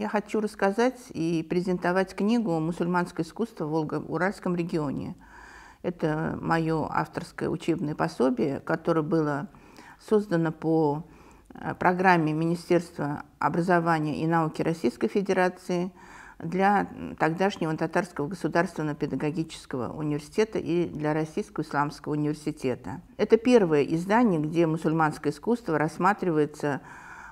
Я хочу рассказать и презентовать книгу «Мусульманское искусство в Волго-Уральском регионе». Это мое авторское учебное пособие, которое было создано по э, программе Министерства образования и науки Российской Федерации для тогдашнего Татарского государственного педагогического университета и для Российского исламского университета. Это первое издание, где мусульманское искусство рассматривается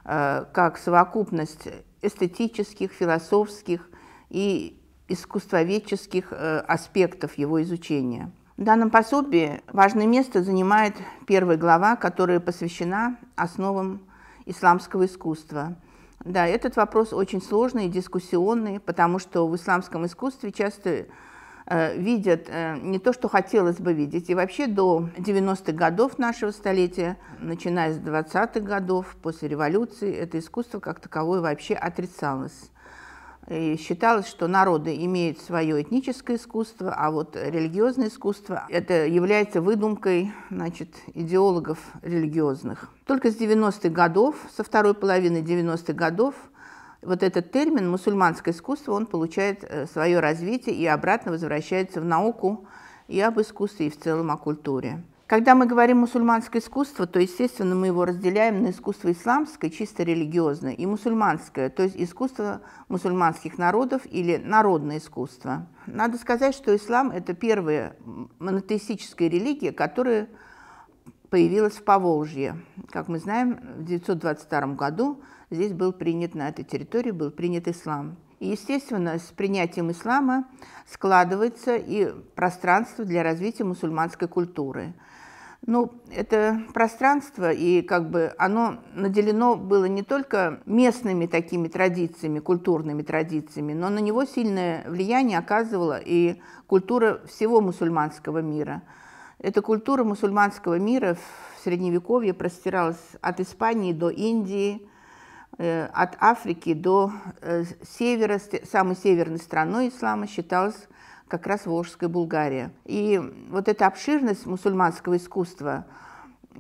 э, как совокупность эстетических, философских и искусствоведческих э, аспектов его изучения. В данном пособии важное место занимает первая глава, которая посвящена основам исламского искусства. Да, этот вопрос очень сложный и дискуссионный, потому что в исламском искусстве часто Э, видят э, не то, что хотелось бы видеть. И вообще до 90-х годов нашего столетия, начиная с 20-х годов, после революции, это искусство как таковое вообще отрицалось. И считалось, что народы имеют свое этническое искусство, а вот религиозное искусство – это является выдумкой значит, идеологов религиозных. Только с 90-х годов, со второй половины 90-х годов – вот этот термин «мусульманское искусство», он получает э, свое развитие и обратно возвращается в науку и об искусстве, и в целом о культуре. Когда мы говорим «мусульманское искусство», то, естественно, мы его разделяем на искусство исламское, чисто религиозное, и мусульманское, то есть искусство мусульманских народов или народное искусство. Надо сказать, что ислам – это первая монотеистическая религия, которая появилась в Поволжье. Как мы знаем, в 922 году здесь был принят, на этой территории был принят ислам. И, естественно, с принятием ислама складывается и пространство для развития мусульманской культуры. Ну, это пространство, и как бы оно наделено было не только местными такими традициями, культурными традициями, но на него сильное влияние оказывала и культура всего мусульманского мира – эта культура мусульманского мира в Средневековье простиралась от Испании до Индии, э, от Африки до э, севера. Самой северной страной ислама считалась как раз Волжская Булгария. И вот эта обширность мусульманского искусства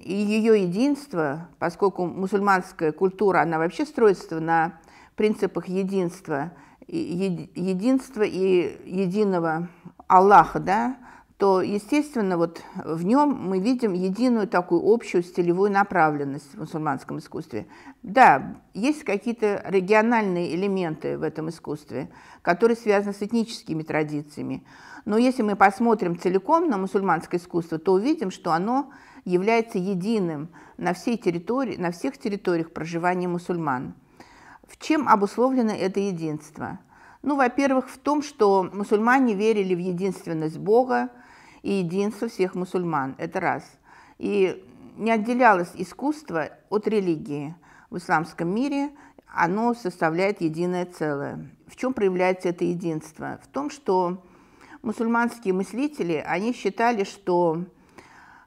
и ее единство, поскольку мусульманская культура, она вообще строится на принципах единства, единства и единого Аллаха, да, то, естественно, вот в нем мы видим единую такую общую стилевую направленность в мусульманском искусстве. Да, есть какие-то региональные элементы в этом искусстве, которые связаны с этническими традициями. Но если мы посмотрим целиком на мусульманское искусство, то увидим, что оно является единым на, всей территории, на всех территориях проживания мусульман. В чем обусловлено это единство? Ну, во-первых, в том, что мусульмане верили в единственность Бога, и единство всех мусульман. Это раз. И не отделялось искусство от религии. В исламском мире оно составляет единое целое. В чем проявляется это единство? В том, что мусульманские мыслители, они считали, что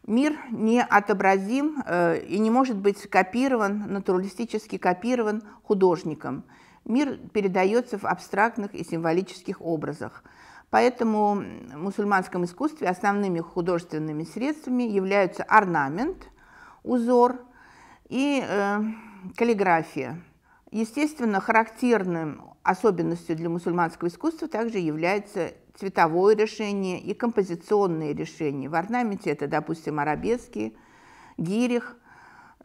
мир не отобразим э, и не может быть скопирован натуралистически копирован художником. Мир передается в абстрактных и символических образах. Поэтому в мусульманском искусстве основными художественными средствами являются орнамент, узор и э, каллиграфия. Естественно, характерным особенностью для мусульманского искусства также является цветовое решение и композиционные решения. В орнаменте это, допустим, арабески, гирих,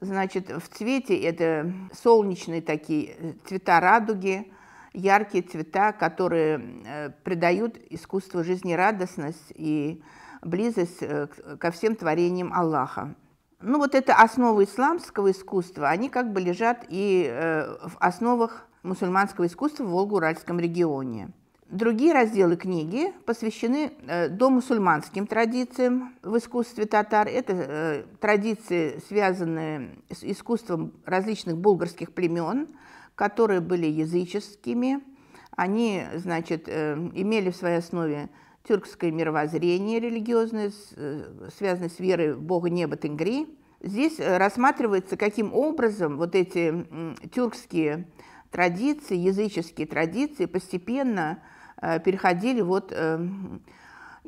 значит, в цвете это солнечные такие э, цвета радуги – яркие цвета, которые э, придают искусству жизнерадостность и близость э, ко всем творениям Аллаха. Ну вот это основы исламского искусства, они как бы лежат и э, в основах мусульманского искусства в Волго-Уральском регионе. Другие разделы книги посвящены э, домусульманским традициям в искусстве татар. Это традиции, связанные с искусством различных булгарских племен, которые были языческими. Они, значит, э, имели в своей основе тюркское мировоззрение религиозное, э, связанное с верой в бога неба Тенгри. Здесь э, рассматривается, каким образом вот эти тюркские традиции, языческие традиции постепенно переходили вот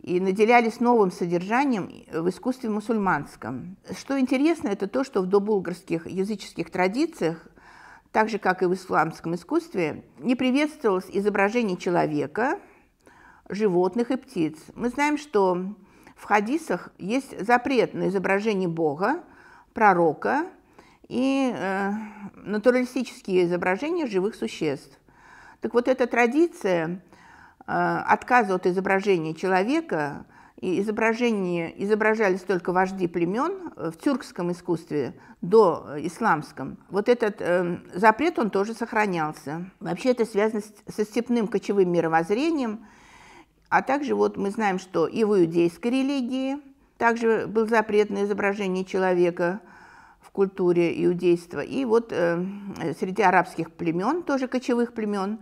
и наделялись новым содержанием в искусстве мусульманском. Что интересно, это то, что в добулгарских языческих традициях так же, как и в исламском искусстве, не приветствовалось изображение человека, животных и птиц. Мы знаем, что в хадисах есть запрет на изображение Бога, пророка и э, натуралистические изображения живых существ. Так вот, эта традиция э, отказа от изображения человека – и изображения изображались только вожди племен э, в тюркском искусстве до э, исламском. Вот этот э, запрет, он тоже сохранялся. Вообще это связано с, со степным кочевым мировоззрением, а также вот мы знаем, что и в иудейской религии также был запрет на изображение человека в культуре иудейства, и вот э, среди арабских племен, тоже кочевых племен,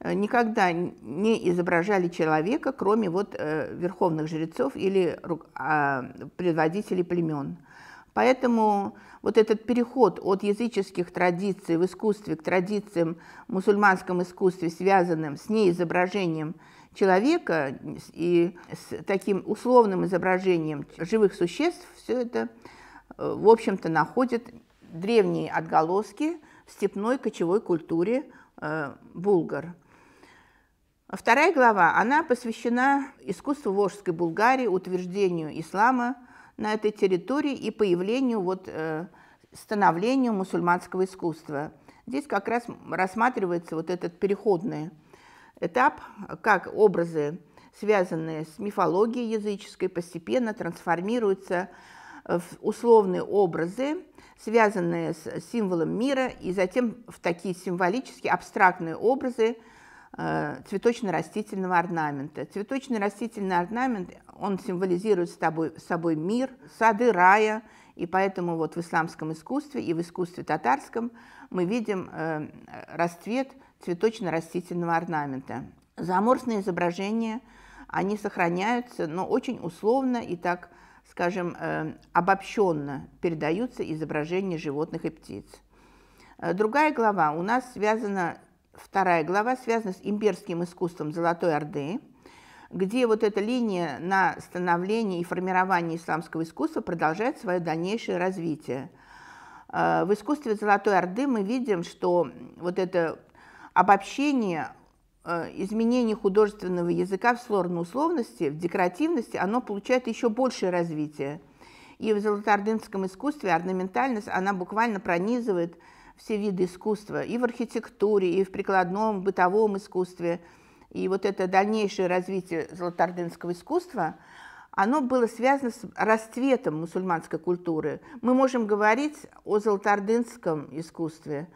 Э, никогда не изображали человека, кроме вот э, верховных жрецов или а, предводителей племен. Поэтому вот этот переход от языческих традиций в искусстве к традициям в мусульманском искусстве, связанным с неизображением человека и с таким условным изображением живых существ, все это, э, в общем-то, находит древние отголоски в степной кочевой культуре булгар. А вторая глава, она посвящена искусству Волжской Булгарии, утверждению ислама на этой территории и появлению, вот, э, становлению мусульманского искусства. Здесь как раз рассматривается вот этот переходный этап, как образы, связанные с мифологией языческой, постепенно трансформируются в условные образы, связанные с символом мира, и затем в такие символические абстрактные образы – Э, цветочно-растительного орнамента. Цветочный растительный орнамент, он символизирует с собой мир, сады рая, и поэтому вот в исламском искусстве и в искусстве татарском мы видим э, расцвет цветочно-растительного орнамента. Заморские изображения, они сохраняются, но очень условно и так, скажем, э, обобщенно передаются изображения животных и птиц. Э, другая глава у нас связана вторая глава связана с имперским искусством Золотой Орды, где вот эта линия на становление и формирование исламского искусства продолжает свое дальнейшее развитие. Э, в искусстве Золотой Орды мы видим, что вот это обобщение э, изменение художественного языка в сложной условности, в декоративности, оно получает еще большее развитие. И в золотоордынском искусстве орнаментальность, она буквально пронизывает все виды искусства и в архитектуре, и в прикладном, бытовом искусстве. И вот это дальнейшее развитие золотардынского искусства, оно было связано с расцветом мусульманской культуры. Мы можем говорить о золотардынском искусстве,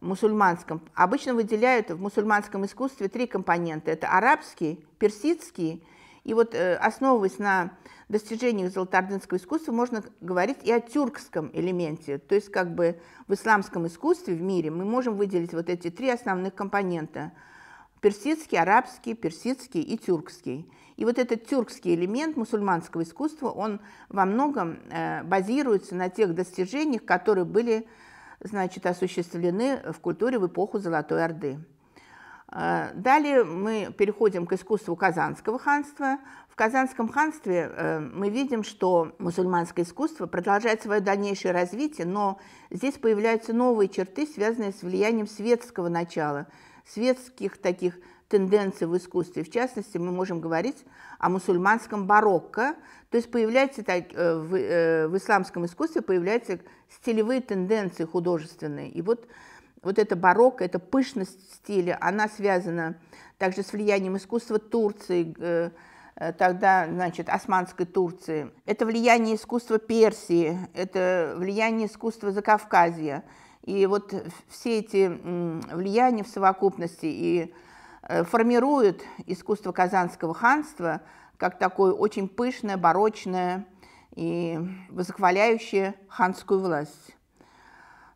мусульманском. Обычно выделяют в мусульманском искусстве три компонента. Это арабский, персидский и вот, э, основываясь на достижениях золотоордынского искусства, можно говорить и о тюркском элементе. То есть как бы в исламском искусстве в мире мы можем выделить вот эти три основных компонента – персидский, арабский, персидский и тюркский. И вот этот тюркский элемент мусульманского искусства, он во многом э, базируется на тех достижениях, которые были значит, осуществлены в культуре в эпоху Золотой Орды. А, далее мы переходим к искусству Казанского ханства. В Казанском ханстве э, мы видим, что мусульманское искусство продолжает свое дальнейшее развитие, но здесь появляются новые черты, связанные с влиянием светского начала, светских таких тенденций в искусстве. В частности, мы можем говорить о мусульманском барокко, то есть появляется так, э, в, э, в исламском искусстве появляются стилевые тенденции художественные. И вот вот эта барокко, эта пышность стиля, она связана также с влиянием искусства Турции, э, э, тогда, значит, Османской Турции. Это влияние искусства Персии, это влияние искусства Закавказья. И вот все эти влияния в совокупности и э, формируют искусство Казанского ханства как такое очень пышное, барочное и восхваляющее ханскую власть.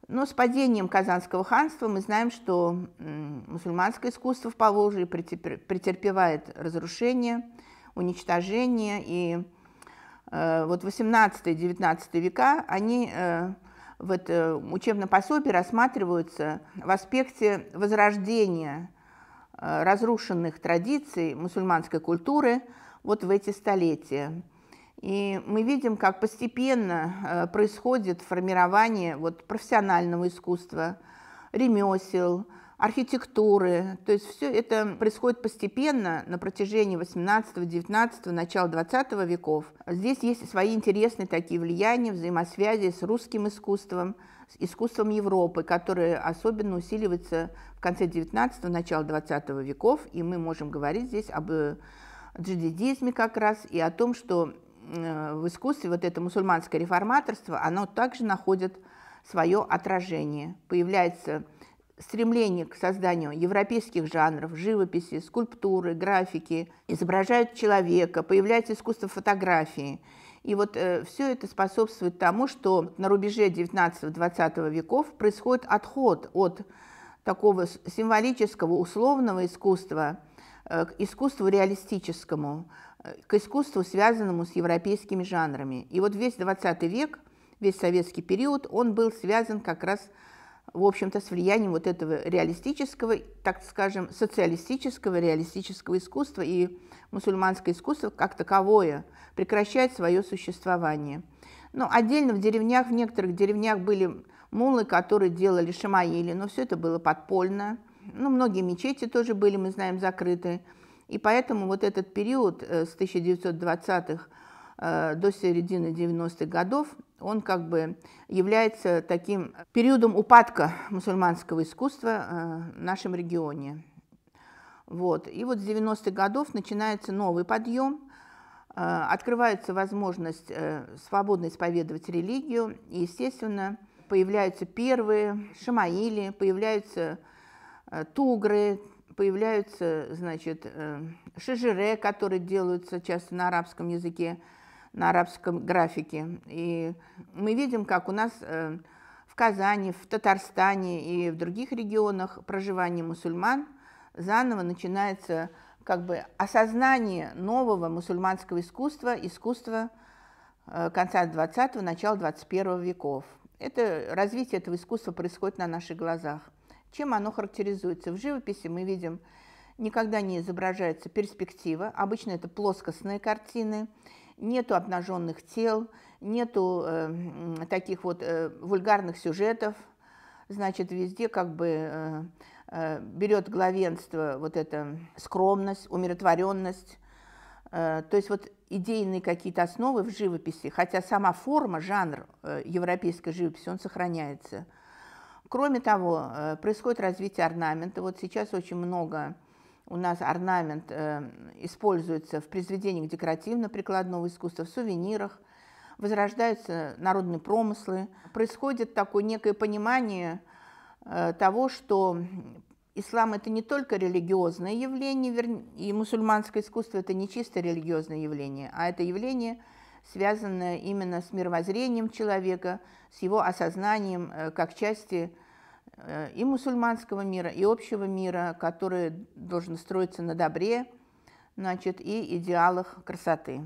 Но с падением Казанского ханства мы знаем, что мусульманское искусство в Поволжье претерпевает разрушение, уничтожение. И э, вот 18-19 века, они э, в это учебном пособии рассматриваются в аспекте возрождения э, разрушенных традиций мусульманской культуры вот в эти столетия. И мы видим, как постепенно э, происходит формирование вот профессионального искусства, ремесел, архитектуры. То есть все это происходит постепенно на протяжении 18, 19, начала 20 веков. Здесь есть свои интересные такие влияния, взаимосвязи с русским искусством, с искусством Европы, которое особенно усиливается в конце 19, начала 20 веков. И мы можем говорить здесь об э, джедидизме как раз и о том, что Э, в искусстве вот это мусульманское реформаторство, оно также находит свое отражение. Появляется стремление к созданию европейских жанров, живописи, скульптуры, графики, изображают человека, появляется искусство фотографии. И вот э, все это способствует тому, что на рубеже 19-20 веков происходит отход от такого символического, условного искусства э, к искусству реалистическому, к искусству, связанному с европейскими жанрами. И вот весь 20 век, весь советский период, он был связан как раз, в общем-то, с влиянием вот этого реалистического, так скажем, социалистического, реалистического искусства, и мусульманское искусство как таковое прекращает свое существование. Но ну, отдельно в деревнях, в некоторых деревнях были мулы, которые делали шамаили, но все это было подпольно. Ну, многие мечети тоже были, мы знаем, закрыты. И поэтому вот этот период э, с 1920-х э, до середины 90-х годов, он как бы является таким периодом упадка мусульманского искусства э, в нашем регионе. Вот. И вот с 90-х годов начинается новый подъем, открывается возможность свободно исповедовать религию, и, естественно, появляются первые шамаили, появляются тугры, появляются, значит, э, шижере, которые делаются часто на арабском языке, на арабском графике. И мы видим, как у нас э, в Казани, в Татарстане и в других регионах проживания мусульман заново начинается как бы осознание нового мусульманского искусства, искусства э, конца 20-го, начала 21 веков. Это развитие этого искусства происходит на наших глазах. Чем оно характеризуется? В живописи мы видим, никогда не изображается перспектива, обычно это плоскостные картины, нету обнаженных тел, нету э, таких вот э, вульгарных сюжетов, значит, везде как бы э, э, берет главенство вот эта скромность, умиротворенность, э, то есть вот идейные какие-то основы в живописи, хотя сама форма, жанр э, европейской живописи, он сохраняется – Кроме того, э, происходит развитие орнамента. Вот сейчас очень много у нас орнамент э, используется в произведениях декоративно-прикладного искусства, в сувенирах, возрождаются народные промыслы. Происходит такое некое понимание э, того, что ислам это не только религиозное явление, и мусульманское искусство это не чисто религиозное явление, а это явление – связанная именно с мировоззрением человека, с его осознанием э, как части э, и мусульманского мира, и общего мира, который должен строиться на добре, значит, и идеалах красоты.